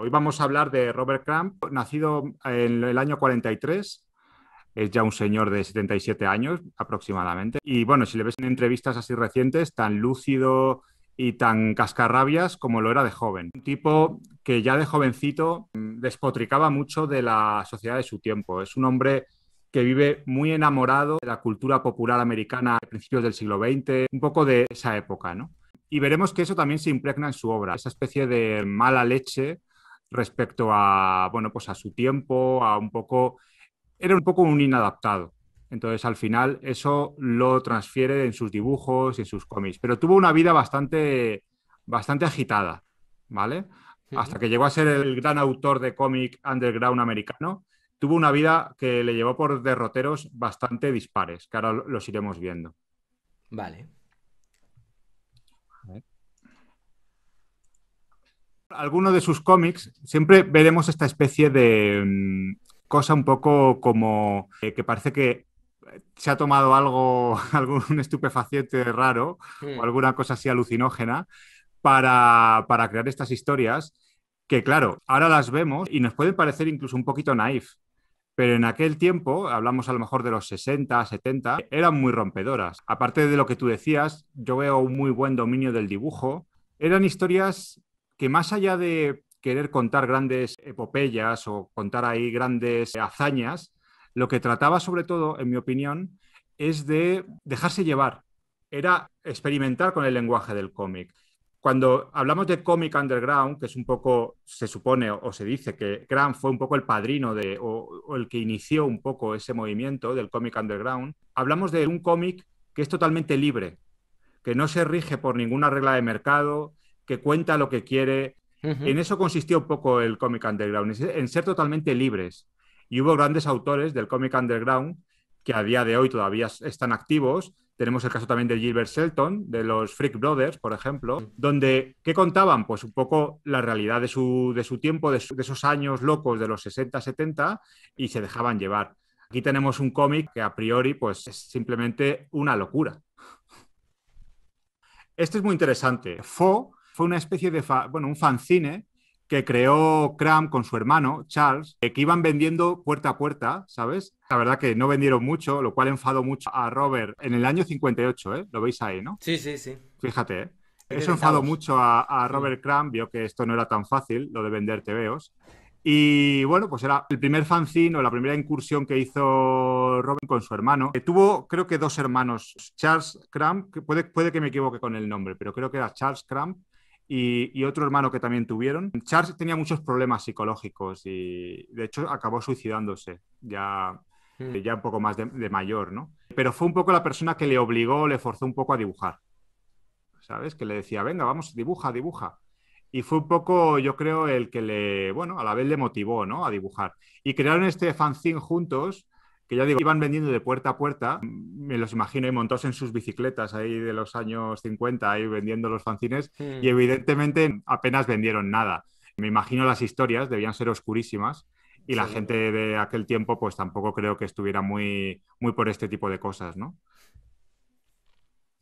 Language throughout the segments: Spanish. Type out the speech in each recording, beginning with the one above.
Hoy vamos a hablar de Robert Cramp, nacido en el año 43. Es ya un señor de 77 años aproximadamente. Y bueno, si le ves en entrevistas así recientes, tan lúcido y tan cascarrabias como lo era de joven. Un tipo que ya de jovencito mm, despotricaba mucho de la sociedad de su tiempo. Es un hombre que vive muy enamorado de la cultura popular americana de principios del siglo XX, un poco de esa época, ¿no? Y veremos que eso también se impregna en su obra, esa especie de mala leche respecto a, bueno, pues a su tiempo, a un poco, era un poco un inadaptado. Entonces, al final, eso lo transfiere en sus dibujos y en sus cómics. Pero tuvo una vida bastante, bastante agitada, ¿vale? Hasta que llegó a ser el gran autor de cómic underground americano, tuvo una vida que le llevó por derroteros bastante dispares, que ahora los iremos viendo. Vale. alguno de sus cómics, siempre veremos esta especie de mm, cosa un poco como eh, que parece que se ha tomado algo, algún estupefaciente raro o hmm. alguna cosa así alucinógena para, para, crear estas historias que, claro, ahora las vemos y nos pueden parecer incluso un poquito naif. Pero en aquel tiempo, hablamos a lo mejor de los 60, 70, eran muy rompedoras. Aparte de lo que tú decías, yo veo un muy buen dominio del dibujo. Eran historias que más allá de querer contar grandes epopeyas o contar ahí grandes hazañas, lo que trataba sobre todo, en mi opinión, es de dejarse llevar, era experimentar con el lenguaje del cómic. Cuando hablamos de cómic underground, que es un poco, se supone o se dice que Grant fue un poco el padrino de, o el que inició un poco ese movimiento del cómic underground, hablamos de un cómic que es totalmente libre, que no se rige por ninguna regla de mercado, que cuenta lo que quiere. En eso consistió un poco el cómic underground, en ser totalmente libres. Y hubo grandes autores del cómic underground que a día de hoy todavía están activos. Tenemos el caso también de Gilbert Shelton, de los Freak Brothers, por ejemplo, donde, ¿qué contaban? Pues un poco la realidad de su, de su tiempo, de, esos años locos de los 60, 70, y se dejaban llevar. Aquí tenemos un cómic que a priori pues, es simplemente una locura. Este es muy interesante. Fo fue una especie de, bueno, un fanzine que creó Cram con su hermano, Charles, eh, que iban vendiendo puerta a puerta, ¿sabes? La verdad que no vendieron mucho, lo cual enfadó mucho a Robert en el año 58, ¿eh? Lo veis ahí, ¿no? Sí, sí, sí. Fíjate, ¿eh? Eso enfadó mucho a, Robert Cram, vio que esto no era tan fácil, lo de vender tebeos. Y bueno, pues era el primer fanzine o la primera incursión que hizo Robert con su hermano. Que eh, tuvo, creo que dos hermanos, Charles Cram puede, puede que me equivoque con el nombre, pero creo que era Charles Cram y, otro hermano que también tuvieron. Charles tenía muchos problemas psicológicos y de hecho acabó suicidándose ya, mm. ya un poco más de, mayor, ¿no? Pero fue un poco la persona que le obligó, le forzó un poco a dibujar, ¿sabes? Que le decía, venga, vamos, dibuja, dibuja. Y fue un poco, yo creo, el que le, bueno, a la vez le motivó, ¿no? A dibujar. Y crearon este fanzine juntos que ya digo, iban vendiendo de puerta a puerta, me los imagino, y montados en sus bicicletas ahí de los años 50, ahí vendiendo los fanzines, y hmm. evidentemente apenas vendieron nada. Me imagino las historias debían ser oscurísimas y la gente de aquel tiempo pues tampoco creo que estuviera muy, muy por este tipo de cosas, ¿no?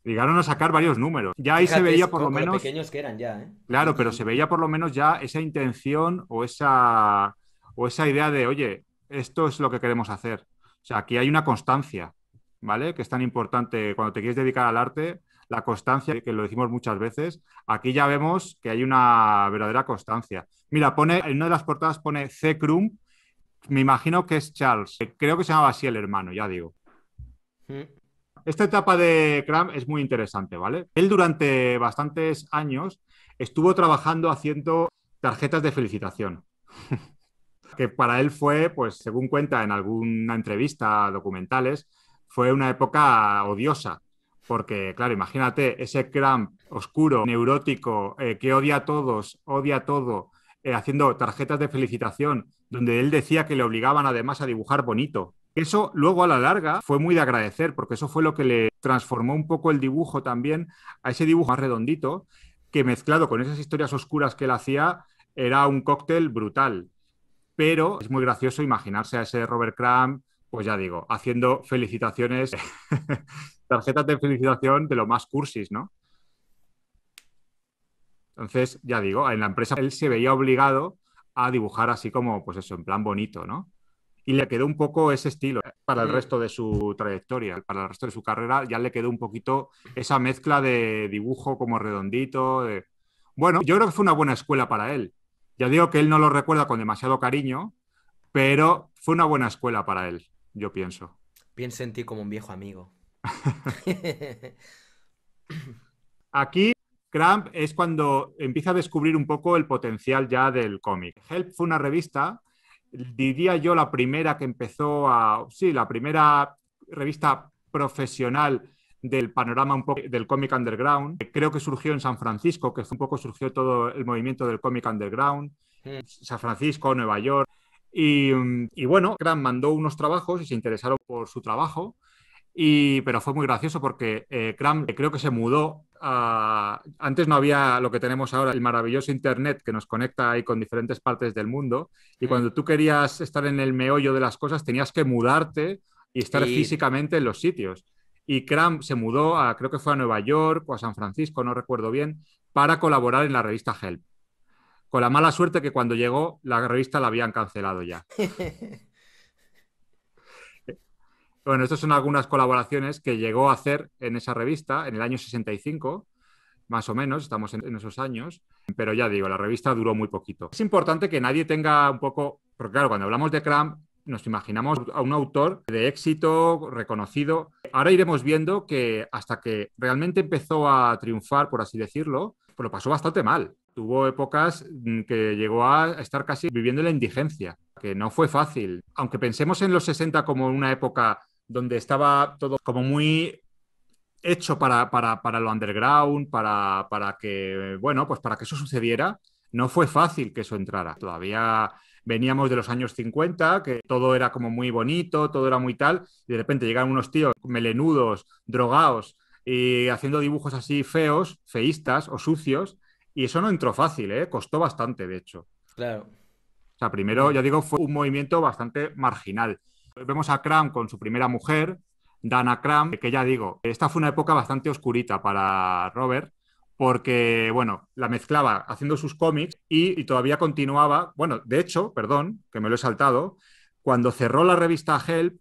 Llegaron a sacar varios números. Ya ahí se veía por lo menos... pequeños que eran ya, ¿eh? Claro, pero se veía por lo menos ya esa intención o esa, o esa idea de, oye, esto es lo que queremos hacer sea, aquí hay una constancia, ¿vale? Que es tan importante cuando te quieres dedicar al arte, la constancia, que lo decimos muchas veces, aquí ya vemos que hay una verdadera constancia. Mira, pone, en una de las portadas pone C. Crum, me imagino que es Charles, eh, creo que se llamaba así el hermano, ya digo. Mm. Esta etapa de Cram es muy interesante, ¿vale? Él durante bastantes años estuvo trabajando haciendo tarjetas de felicitación. que para él fue, pues según cuenta en alguna entrevista, documentales, fue una época odiosa, porque claro, imagínate ese Cramp oscuro, neurótico, eh, que odia a todos, odia a todo, eh, haciendo tarjetas de felicitación, donde él decía que le obligaban además a dibujar bonito. Eso luego a la larga fue muy de agradecer, porque eso fue lo que le transformó un poco el dibujo también a ese dibujo más redondito, que mezclado con esas historias oscuras que él hacía, era un cóctel brutal pero es muy gracioso imaginarse a ese Robert Crumb, pues ya digo, haciendo felicitaciones, tarjetas de felicitación de lo más cursis, ¿no? Entonces, ya digo, en la empresa él se veía obligado a dibujar así como, pues eso, en plan bonito, ¿no? Y le quedó un poco ese estilo ¿eh? para el mm. resto de su trayectoria, para el resto de su carrera, ya le quedó un poquito esa mezcla de dibujo como redondito. Bueno, yo creo que fue una buena escuela para él, ya digo que él no lo recuerda con demasiado cariño, pero fue una buena escuela para él, yo pienso. Pienso en ti como un viejo amigo. Aquí Cramp es cuando empieza a descubrir un poco el potencial ya del cómic. Help fue una revista, diría yo, la primera que empezó a. Sí, la primera revista profesional del panorama un poco del cómic underground. Creo que surgió en San Francisco, que fue un poco surgió todo el movimiento del cómic underground. Hmm. San Francisco, Nueva York. Y, bueno, Cram mandó unos trabajos y se interesaron por su trabajo. Y, pero fue muy gracioso porque eh, Cram creo que se mudó Antes no había lo que tenemos ahora, el maravilloso Internet que nos conecta ahí con diferentes partes del mundo. Y hmm. cuando tú querías estar en el meollo de las cosas, tenías que mudarte y estar físicamente en los sitios y Cram se mudó a, creo que fue a Nueva York o a San Francisco, no recuerdo bien, para colaborar en la revista Help. Con la mala suerte que cuando llegó la revista la habían cancelado ya. bueno, estas son algunas colaboraciones que llegó a hacer en esa revista en el año 65, más o menos, estamos en, esos años, pero ya digo, la revista duró muy poquito. Es importante que nadie tenga un poco, porque claro, cuando hablamos de Cram, nos imaginamos a un autor de éxito reconocido, Ahora iremos viendo que hasta que realmente empezó a triunfar, por así decirlo, pues lo pasó bastante mal. Tuvo épocas mm, que llegó a estar casi viviendo la indigencia, que no fue fácil. Aunque pensemos en los 60 como una época donde estaba todo como muy hecho para, para, para lo underground, para, para que, bueno, pues para que eso sucediera, no fue fácil que eso entrara. Todavía veníamos de los años 50, que todo era como muy bonito, todo era muy tal, y de repente llegan unos tíos melenudos, drogados y haciendo dibujos así feos, feístas o sucios, y eso no entró fácil, ¿eh? costó bastante, de hecho. Claro. O sea, primero, ya digo, fue un movimiento bastante marginal. Vemos a Cram con su primera mujer, Dana Cram, que ya digo, esta fue una época bastante oscurita para Robert, porque, bueno, la mezclaba haciendo sus cómics y, todavía continuaba, bueno, de hecho, perdón, que me lo he saltado, cuando cerró la revista Help,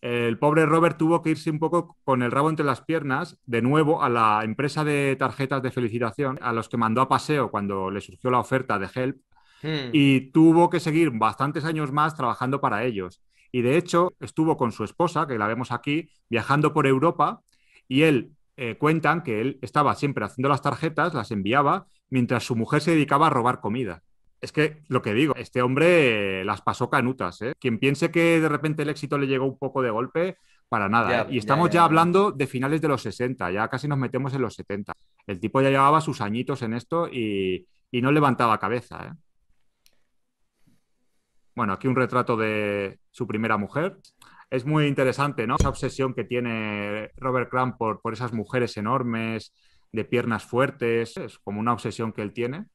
el pobre Robert tuvo que irse un poco con el rabo entre las piernas de nuevo a la empresa de tarjetas de felicitación, a los que mandó a paseo cuando le surgió la oferta de Help, hmm. y tuvo que seguir bastantes años más trabajando para ellos. Y de hecho estuvo con su esposa, que la vemos aquí, viajando por Europa, y él eh, cuentan que él estaba siempre haciendo las tarjetas, las enviaba, mientras su mujer se dedicaba a robar comida. Es que lo que digo, este hombre eh, las pasó canutas. ¿eh? Quien piense que de repente el éxito le llegó un poco de golpe, para nada. y estamos ya, hablando de finales de los 60, ya casi nos metemos en los 70. El tipo ya llevaba sus añitos en esto y, y no levantaba cabeza. Bueno, aquí un retrato de su primera mujer es muy interesante, ¿no? Esa obsesión que tiene Robert Crumb por, esas mujeres enormes, de piernas fuertes, es como una obsesión que él tiene.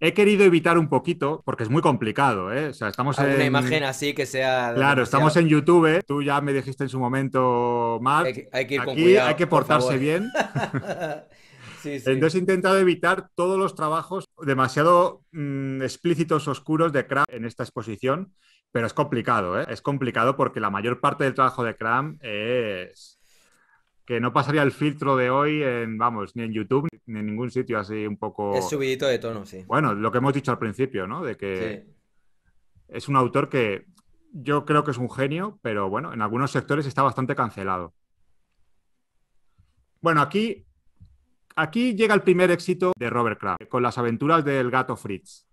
He querido evitar un poquito, porque es muy complicado, ¿eh? O sea, estamos en... Una imagen así que sea... Claro, estamos en YouTube, ¿eh? tú ya me dijiste en su momento, Mark, hay, que, hay que portarse bien. Entonces he intentado evitar todos los trabajos demasiado mm, explícitos, oscuros de Kraft en esta exposición pero es complicado, ¿eh? Es complicado porque la mayor parte del trabajo de Cram es que no pasaría el filtro de hoy en, vamos, ni en YouTube, ni en ningún sitio así un poco... Es subidito de tono, sí. Bueno, lo que hemos dicho al principio, ¿no? De que es un autor que yo creo que es un genio, pero bueno, en algunos sectores está bastante cancelado. Bueno, aquí, aquí llega el primer éxito de Robert Kram, con las aventuras del gato Fritz.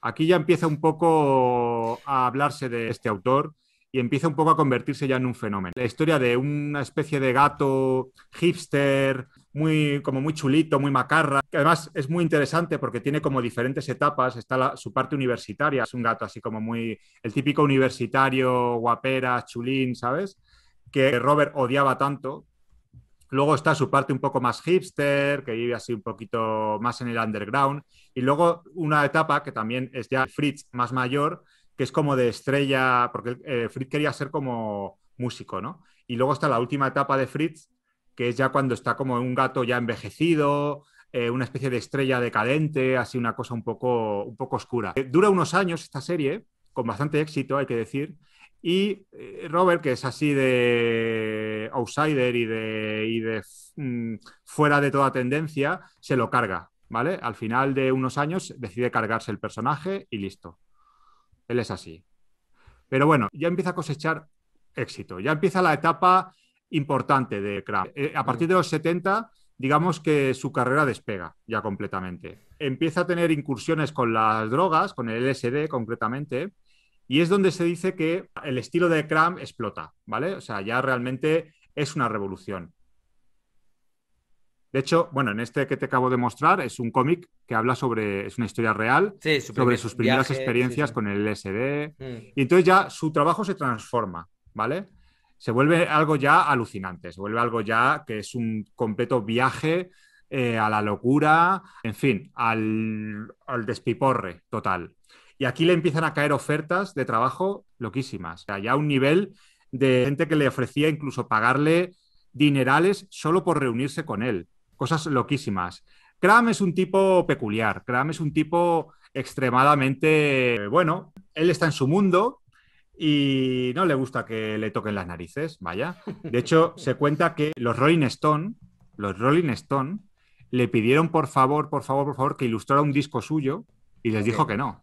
Aquí ya empieza un poco a hablarse de este autor y empieza un poco a convertirse ya en un fenómeno. La historia de una especie de gato hipster, muy, como muy chulito, muy macarra, que además es muy interesante porque tiene como diferentes etapas, está su parte universitaria, es un gato así como muy, el típico universitario, guapera, chulín, ¿sabes? Que Robert odiaba tanto, Luego está su parte un poco más hipster, que vive así un poquito más en el underground. Y luego una etapa que también es ya Fritz más mayor, que es como de estrella, porque eh, Fritz quería ser como músico, ¿no? Y luego está la última etapa de Fritz, que es ya cuando está como un gato ya envejecido, eh, una especie de estrella decadente, así una cosa un poco, un poco oscura. Eh, dura unos años esta serie, con bastante éxito, hay que decir. Y eh, Robert, que es así de outsider y de, mm, fuera de toda tendencia, se lo carga, ¿vale? Al final de unos años decide cargarse el personaje y listo. Él es así. Pero bueno, ya empieza a cosechar éxito, ya empieza la etapa importante de Kram. Eh, a partir de los 70, digamos que su carrera despega ya completamente. Empieza a tener incursiones con las drogas, con el LSD concretamente y es donde se dice que el estilo de Kram explota, ¿vale? O sea, ya realmente es una revolución. De hecho, bueno, en este que te acabo de mostrar es un cómic que habla sobre, es una historia real, sobre sus primeras experiencias con el LSD. Mm. Y entonces ya su trabajo se transforma, ¿vale? Se vuelve algo ya alucinante, se vuelve algo ya que es un completo viaje eh, a la locura, en fin, al, al despiporre total. Y aquí le empiezan a caer ofertas de trabajo loquísimas. O ya un nivel de gente que le ofrecía incluso pagarle dinerales solo por reunirse con él. Cosas loquísimas. Cram es un tipo peculiar. Cram es un tipo extremadamente eh, bueno. Él está en su mundo, y no le gusta que le toquen las narices, vaya. De hecho, se cuenta que los Rolling Stone, los Rolling Stone, le pidieron por favor, por favor, por favor, que ilustrara un disco suyo y les dijo que no.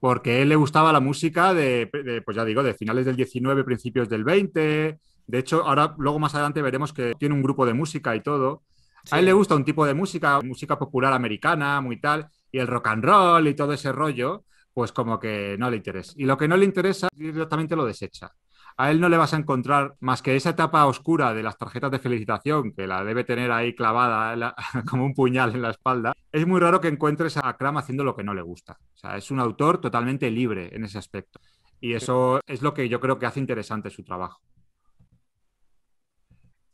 Porque a él le gustaba la música de, pues ya digo, de finales del 19, principios del 20. De hecho, ahora luego más adelante veremos que tiene un grupo de música y todo. A él le gusta un tipo de música, música popular americana, muy tal, y el rock and roll y todo ese rollo, pues como que no le interesa. Y lo que no le interesa directamente lo desecha a él no le vas a encontrar más que esa etapa oscura de las tarjetas de felicitación, que la debe tener ahí clavada como un puñal en la espalda. Es muy raro que encuentres a Kram haciendo lo que no le gusta. O sea, es un autor totalmente libre en ese aspecto. Y eso es lo que yo creo que hace interesante su trabajo.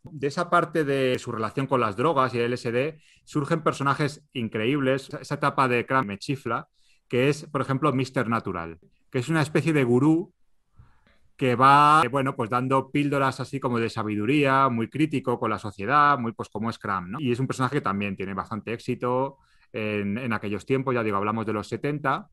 De esa parte de su relación con las drogas y el LSD surgen personajes increíbles. Esa etapa de Kram me chifla, que es, por ejemplo, Mr. Natural, que es una especie de gurú que va, bueno, pues dando píldoras así como de sabiduría, muy crítico con la sociedad, muy pues como Scrum, ¿no? Y es un personaje que también tiene bastante éxito en, en aquellos tiempos, ya digo, hablamos de los 70,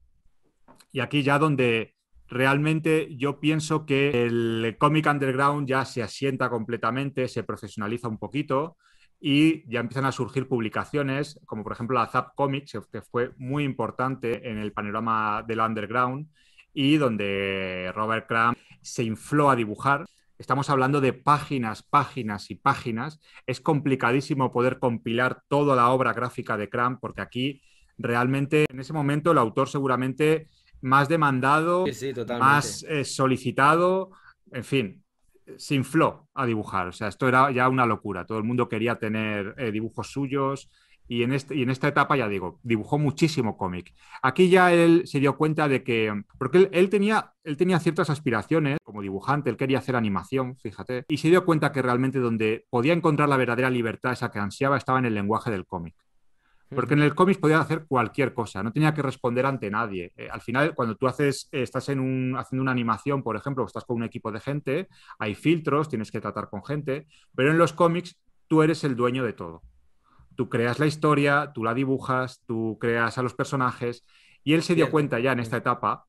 y aquí ya donde realmente yo pienso que el cómic underground ya se asienta completamente, se profesionaliza un poquito y ya empiezan a surgir publicaciones, como por ejemplo la Zap Comics, que fue muy importante en el panorama del underground y donde Robert Crumb se infló a dibujar. Estamos hablando de páginas, páginas y páginas. Es complicadísimo poder compilar toda la obra gráfica de Cram, porque aquí realmente en ese momento el autor seguramente más demandado, más eh, solicitado, en fin, se infló a dibujar. O sea, esto era ya una locura. Todo el mundo quería tener eh, dibujos suyos, este, y en, esta etapa, ya digo, dibujó muchísimo cómic. Aquí ya él se dio cuenta de que, porque él, tenía, él tenía ciertas aspiraciones como dibujante, él quería hacer animación, fíjate, y se dio cuenta que realmente donde podía encontrar la verdadera libertad esa que ansiaba estaba en el lenguaje del cómic. Porque en el cómic podía hacer cualquier cosa, no tenía que responder ante nadie. Eh, al final, cuando tú haces, estás en un, haciendo una animación, por ejemplo, estás con un equipo de gente, hay filtros, tienes que tratar con gente, pero en los cómics tú eres el dueño de todo tú creas la historia, tú la dibujas, tú creas a los personajes. Y él se dio cuenta ya en esta etapa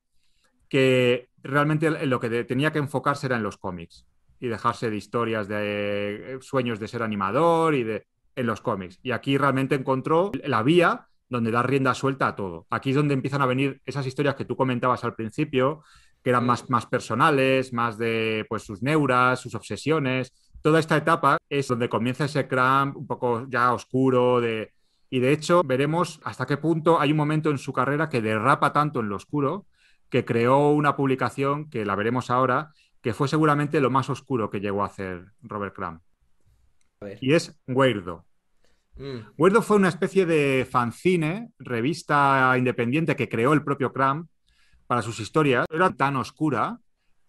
que realmente lo que tenía que enfocarse era en los cómics y dejarse de historias de eh, sueños de ser animador y de en los cómics. Y aquí realmente encontró la vía donde da rienda suelta a todo. Aquí es donde empiezan a venir esas historias que tú comentabas al principio, que eran más, personales, más de pues, sus neuras, sus obsesiones, Toda esta etapa es donde comienza ese cramp un poco ya oscuro de... Y de hecho veremos hasta qué punto hay un momento en su carrera que derrapa tanto en lo oscuro que creó una publicación que la veremos ahora, que fue seguramente lo más oscuro que llegó a hacer Robert Cramp Y es Weirdo. Mm. Weirdo fue una especie de fanzine, revista independiente que creó el propio cramp para sus historias. Era tan oscura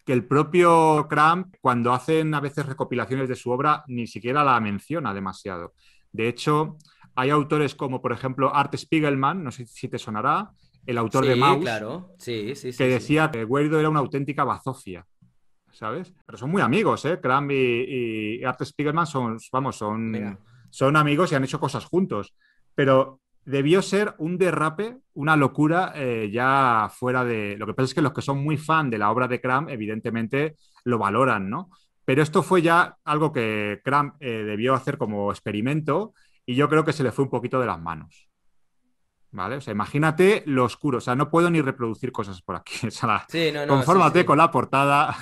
que el propio Cramp, cuando hacen a veces recopilaciones de su obra, ni siquiera la menciona demasiado. De hecho, hay autores como, por ejemplo, Art Spiegelman, no sé si te sonará, el autor de Maus, claro. sí, sí, que decía que Guerdo era una auténtica bazofia. ¿Sabes? Pero son muy amigos, ¿eh? Cramp y, Art Spiegelman son, vamos, son, son amigos y han hecho cosas juntos. Pero debió ser un derrape, una locura eh, ya fuera de... Lo que pasa es que los que son muy fan de la obra de Cram, evidentemente, lo valoran, ¿no? Pero esto fue ya algo que Cram eh, debió hacer como experimento y yo creo que se le fue un poquito de las manos. ¿Vale? O sea, imagínate lo oscuro. O sea, no puedo ni reproducir cosas por aquí. sí, no, no, confórmate con la portada.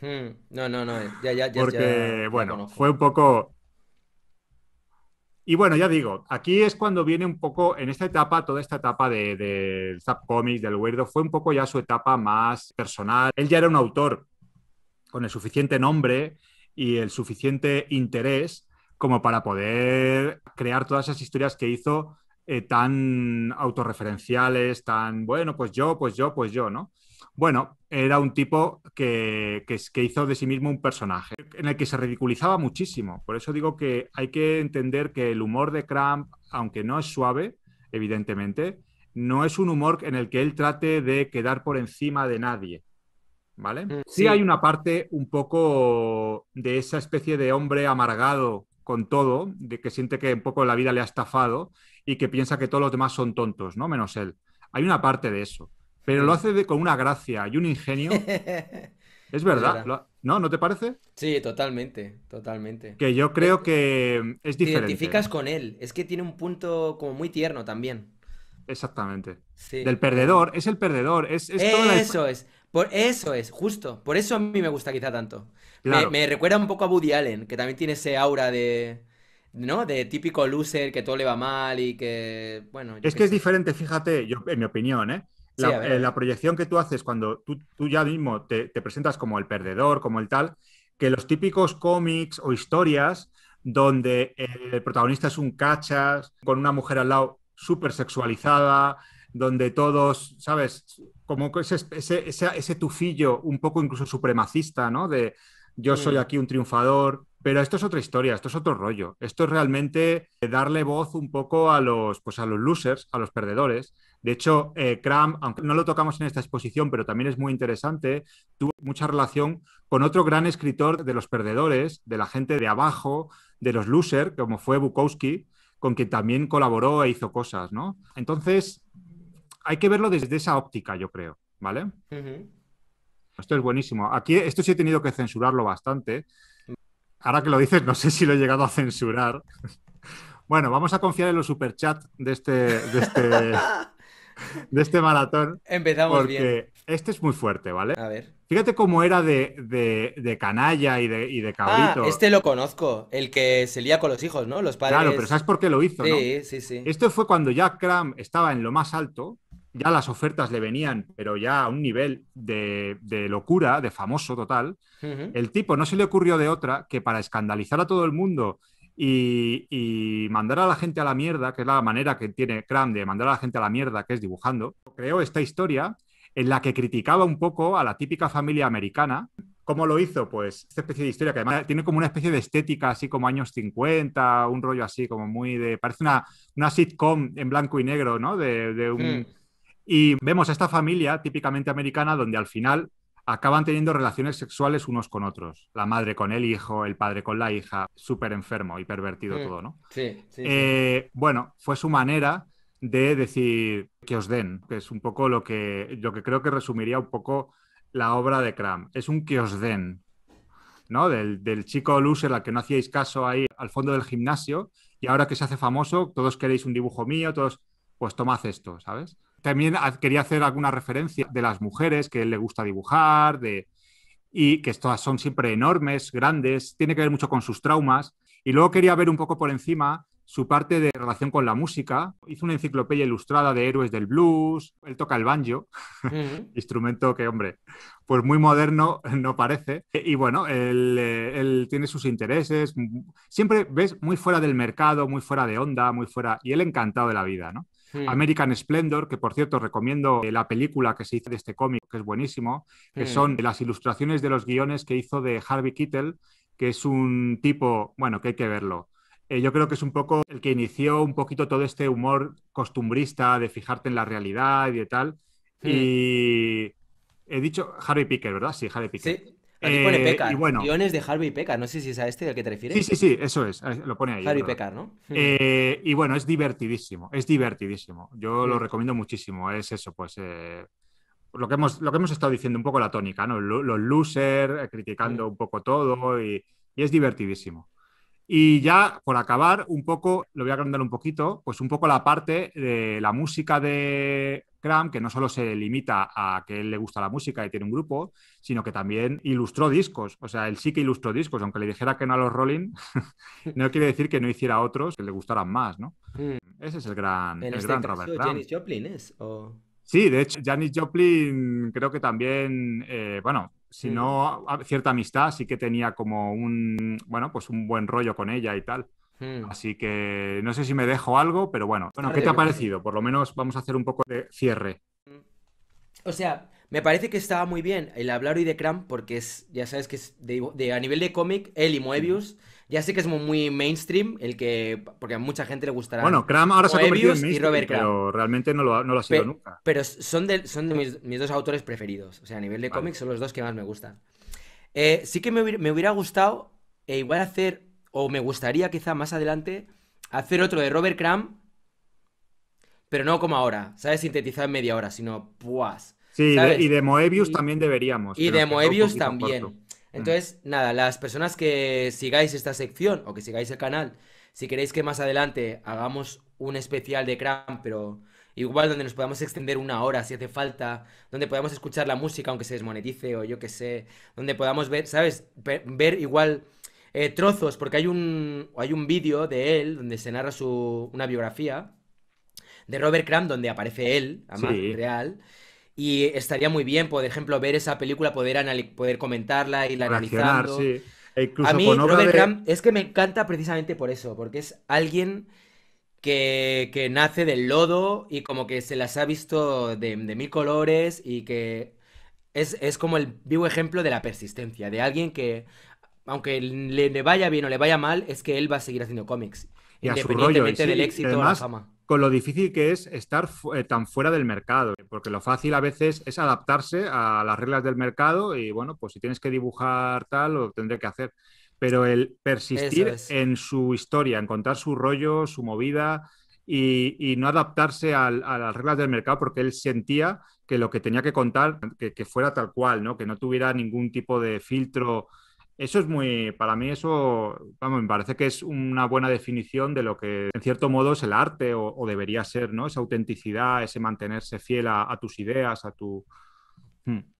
Hmm, no, no, no. Ya, ya, ya Porque, bueno, fue un poco. Y bueno, ya digo, aquí es cuando viene un poco, en esta etapa, toda esta etapa del de Zap Comics, del Weirdo, fue un poco ya su etapa más personal. Él ya era un autor con el suficiente nombre y el suficiente interés como para poder crear todas esas historias que hizo eh, tan autorreferenciales, tan, bueno, pues yo, pues yo, pues yo, ¿no? Bueno, era un tipo que, que, hizo de sí mismo un personaje en el que se ridiculizaba muchísimo. Por eso digo que hay que entender que el humor de Cramp, aunque no es suave, evidentemente, no es un humor en el que él trate de quedar por encima de nadie. ¿Vale? Sí, mm, sí hay una parte un poco de esa especie de hombre amargado con todo, de que siente que un poco la vida le ha estafado y que piensa que todos los demás son tontos, ¿no? Menos él. Hay una parte de eso. Pero lo hace con una gracia y un ingenio. es verdad. ¿No? ¿No te parece? Sí, totalmente, totalmente. Que yo creo que es diferente. Te identificas con él. Es que tiene un punto como muy tierno también. Exactamente. Del perdedor, es el perdedor. Es, eso es. Por eso es, justo. Por eso a mí me gusta quizá tanto. Me, recuerda un poco a Woody Allen, que también tiene ese aura de. ¿No? De típico loser que todo le va mal y que. Bueno. es que es diferente, fíjate, yo, en mi opinión, ¿eh? Eh, la, proyección que tú haces cuando tú, ya mismo te, presentas como el perdedor, como el tal, que los típicos cómics o historias donde eh, el protagonista es un cachas, con una mujer al lado súper sexualizada, donde todos, ¿sabes? Como ese, ese, tufillo un poco incluso supremacista, ¿no? De, yo soy mm. aquí un triunfador, pero esto es otra historia, esto es otro rollo. Esto es realmente eh, darle voz un poco a los, pues, a los losers, a los perdedores. De hecho, eh, aunque no lo tocamos en esta exposición, pero también es muy interesante, tuvo mucha relación con otro gran escritor de los perdedores, de la gente de abajo, de los losers, como fue Bukowski, con quien también colaboró e hizo cosas, ¿no? Entonces, hay que verlo desde esa óptica, yo creo, ¿vale? Esto es buenísimo. Aquí, esto sí he tenido que censurarlo bastante. Ahora que lo dices, no sé si lo he llegado a censurar. Bueno, vamos a confiar en los superchats de este, de este, de este maratón. Empezamos porque bien. Este es muy fuerte, ¿vale? A ver. Fíjate cómo era de, canalla y de, y ah, cabrito. este lo conozco, el que se lía con los hijos, ¿no? Los padres. Claro, pero ¿sabes por qué lo hizo? Sí, sí, sí. Esto fue cuando Jack Cram estaba en lo más alto ya las ofertas le venían, pero ya a un nivel de, locura, de famoso total, el tipo no se le ocurrió de otra que para escandalizar a todo el mundo y, mandar a la gente a la mierda, que es la manera que tiene Cram de mandar a la gente a la mierda, que es dibujando, creó esta historia en la que criticaba un poco a la típica familia americana. ¿Cómo lo hizo? Pues esta especie de historia que además tiene como una especie de estética así como años 50, un rollo así como muy de... parece una, sitcom en blanco y negro, ¿no? De, un... Mm. Y vemos a esta familia típicamente americana donde al final acaban teniendo relaciones sexuales unos con otros. La madre con el hijo, el padre con la hija, súper enfermo y pervertido mm, todo, ¿no? Sí, sí, eh, Bueno, fue su manera de decir que os den, que es un poco lo que, lo que creo que resumiría un poco la obra de Cram. Es un que os den, ¿no? Del, chico loser al que no hacíais caso ahí al fondo del gimnasio y ahora que se hace famoso, todos queréis un dibujo mío, todos, pues tomad esto, ¿sabes? También quería hacer alguna referencia de las mujeres que le gusta dibujar, de, y que estas son siempre enormes, grandes, tiene que ver mucho con sus traumas. Y luego quería ver un poco por encima su parte de relación con la música. Hizo una enciclopedia ilustrada de héroes del blues, él toca el banjo, instrumento que, hombre, pues muy moderno no parece. Y bueno, él, eh, él, tiene sus intereses, siempre ves muy fuera del mercado, muy fuera de onda, muy fuera, y él encantado de la vida, ¿no? Mm. American Splendor, que por cierto recomiendo eh, la película que se hizo de este cómic, que es buenísimo, que mm. son las ilustraciones de los guiones que hizo de Harvey Keitel, que es un tipo, bueno, que hay que verlo. Eh, yo creo que es un poco el que inició un poquito todo este humor costumbrista de fijarte en la realidad y de tal. Mm. Y he dicho Harvey Picker, ¿verdad? Sí, Harvey Picker. Aquí pone eh, Pecar, y bueno, guiones de Harvey Pecar, no sé si es a este al que te refieres. Sí, sí, sí, eso es, eh, lo pone ahí. Harvey Pecar, ¿no? Eh, y bueno, es divertidísimo, es divertidísimo. Yo lo mm. recomiendo muchísimo, es eso, pues... Eh, lo que, hemos, lo que hemos estado diciendo, un poco la tónica, ¿no? Los losers, eh, criticando mm. un poco todo y, y es divertidísimo. Y ya, por acabar, un poco, lo voy a agrandar un poquito, pues un poco la parte de la música de Cram, que no solo se limita a que él le gusta la música y tiene un grupo, sino que también ilustró discos. O sea, él sí que ilustró discos, aunque le dijera que no a los Rolling, no quiere decir que no hiciera otros que le gustaran más, ¿no? Mm. Ese es el gran, el este gran Joplin es, Sí, de hecho, Janis Joplin creo que también, eh, bueno, si mm. no, cierta amistad, sí que tenía como un, bueno, pues un buen rollo con ella y tal. Mm. Así que no sé si me dejo algo, pero bueno. Bueno, ¿qué te ha parecido? Por lo menos vamos a hacer un poco de cierre. O sea, me parece que estaba muy bien el hablar hoy de Cram porque es, ya sabes que de, a nivel de cómic, él y Moebius, ya sé que es muy mainstream, el que, porque a mucha gente le gustará. Bueno, Cram ahora se ha convertido en y Robert Cram. pero realmente no lo ha, sido nunca. Pero son de, son de mis, dos autores preferidos, o sea, a nivel de cómics cómic son los dos que más me gustan. Eh, sí que me hubiera, gustado, e igual hacer, o me gustaría quizá más adelante, hacer otro de Robert Cram, pero no como ahora, ¿sabes? Sintetizar en media hora, sino, pues Sí, y de Moebius también deberíamos. Y de Moebius también. Mm. Entonces, nada, las personas que sigáis esta sección o que sigáis el canal, si queréis que más adelante hagamos un especial de Cram, pero igual donde nos podamos extender una hora si hace falta, donde podamos escuchar la música aunque se desmonetice o yo qué sé, donde podamos ver, ¿sabes? Ver, igual eh, trozos, porque hay un, hay un vídeo de él donde se narra su, una biografía de Robert Cram, donde aparece él, además, real. Y estaría muy bien, por ejemplo, ver esa película, poder, poder comentarla, y la analizando. E a mí, Robert Graham, es que me encanta precisamente por eso, porque es alguien que, nace del lodo y como que se las ha visto de, de mil colores y que es, como el vivo ejemplo de la persistencia, de alguien que, aunque le, vaya bien o le vaya mal, es que él va a seguir haciendo cómics, y independientemente del éxito o la fama con lo difícil que es estar eh, tan fuera del mercado, porque lo fácil a veces es adaptarse a las reglas del mercado y bueno, pues si tienes que dibujar tal, lo tendré que hacer. Pero el persistir en su historia, en contar su rollo, su movida y, no adaptarse a, las reglas del mercado, porque él sentía que lo que tenía que contar, que, que fuera tal cual, ¿no? que no tuviera ningún tipo de filtro eso es muy, para mí eso, vamos, me parece que es una buena definición de lo que en cierto modo es el arte o, debería ser, ¿no? Esa autenticidad, ese mantenerse fiel a, tus ideas, a tu... Hmm.